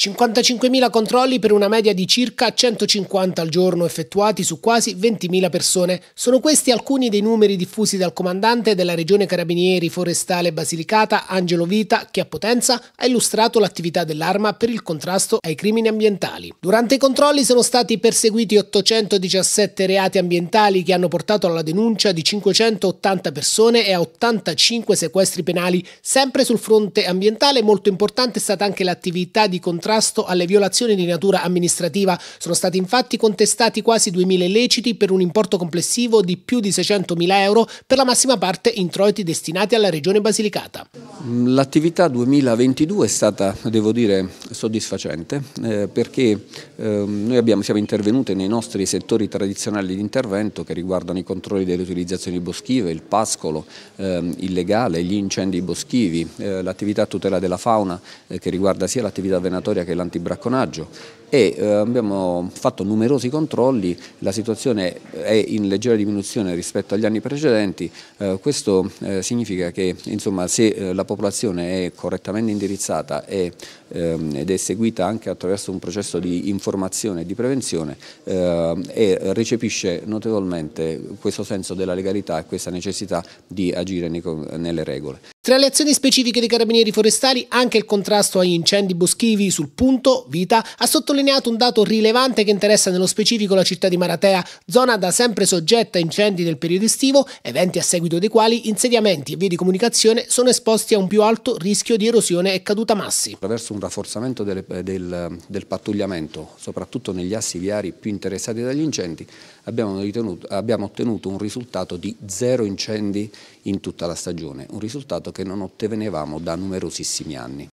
55.000 controlli per una media di circa 150 al giorno effettuati su quasi 20.000 persone. Sono questi alcuni dei numeri diffusi dal comandante della Regione Carabinieri Forestale Basilicata, Angelo Vita, che a Potenza ha illustrato l'attività dell'arma per il contrasto ai crimini ambientali. Durante i controlli sono stati perseguiti 817 reati ambientali che hanno portato alla denuncia di 580 persone e a 85 sequestri penali. Sempre sul fronte ambientale molto importante è stata anche l'attività di contrasto contrasto alle violazioni di natura amministrativa. Sono stati infatti contestati quasi 2.000 illeciti per un importo complessivo di più di 600.000 euro per la massima parte introiti destinati alla Regione Basilicata. Mm, l'attività 2022 è stata, devo dire, soddisfacente eh, perché eh, noi abbiamo, siamo intervenuti nei nostri settori tradizionali di intervento che riguardano i controlli delle utilizzazioni boschive, il pascolo eh, illegale, gli incendi boschivi, eh, l'attività tutela della fauna eh, che riguarda sia l'attività venatoria che l'antibracconaggio e eh, abbiamo fatto numerosi controlli, la situazione è in leggera diminuzione rispetto agli anni precedenti, eh, questo eh, significa che insomma, se eh, la popolazione è correttamente indirizzata e, ehm, ed è seguita anche attraverso un processo di informazione e di prevenzione eh, e recepisce notevolmente questo senso della legalità e questa necessità di agire nelle regole. Tra le azioni specifiche dei carabinieri forestali anche il contrasto agli incendi boschivi sul punto vita ha sottolineato un dato rilevante che interessa nello specifico la città di Maratea, zona da sempre soggetta a incendi del periodo estivo, eventi a seguito dei quali insediamenti e vie di comunicazione sono esposti a un più alto rischio di erosione e caduta massi. Attraverso un rafforzamento delle, del, del, pattugliamento, soprattutto negli assi viari più interessati dagli incendi, abbiamo, ritenuto, abbiamo ottenuto un risultato di zero incendi in tutta la stagione, un risultato che che non ottenevamo da numerosissimi anni.